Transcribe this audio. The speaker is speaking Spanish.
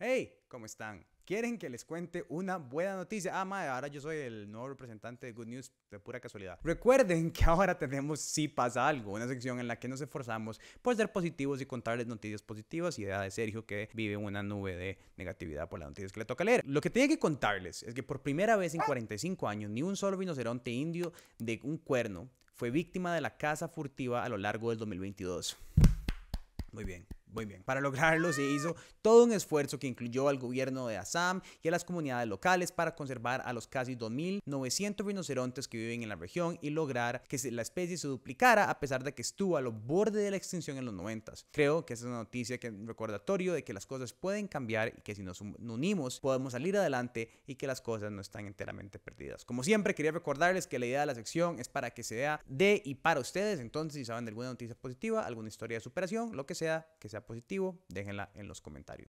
Hey, ¿cómo están? ¿Quieren que les cuente una buena noticia? Ah, madre, ahora yo soy el nuevo representante de Good News de pura casualidad. Recuerden que ahora tenemos Si pasa algo, una sección en la que nos esforzamos por ser positivos y contarles noticias positivas. Idea de Sergio que vive una nube de negatividad por la noticias que le toca leer. Lo que tenía que contarles es que por primera vez en 45 años, ni un solo rinoceronte indio de un cuerno fue víctima de la caza furtiva a lo largo del 2022. Muy bien. Muy bien, para lograrlo se hizo todo un esfuerzo que incluyó al gobierno de Assam y a las comunidades locales para conservar a los casi 2.900 rinocerontes que viven en la región y lograr que la especie se duplicara a pesar de que estuvo a los bordes de la extinción en los 90. Creo que esa es una noticia que es recordatorio de que las cosas pueden cambiar y que si nos unimos podemos salir adelante y que las cosas no están enteramente perdidas. Como siempre, quería recordarles que la idea de la sección es para que sea de y para ustedes. Entonces, si saben de alguna noticia positiva, alguna historia de superación, lo que sea, que sea positivo, déjenla en los comentarios.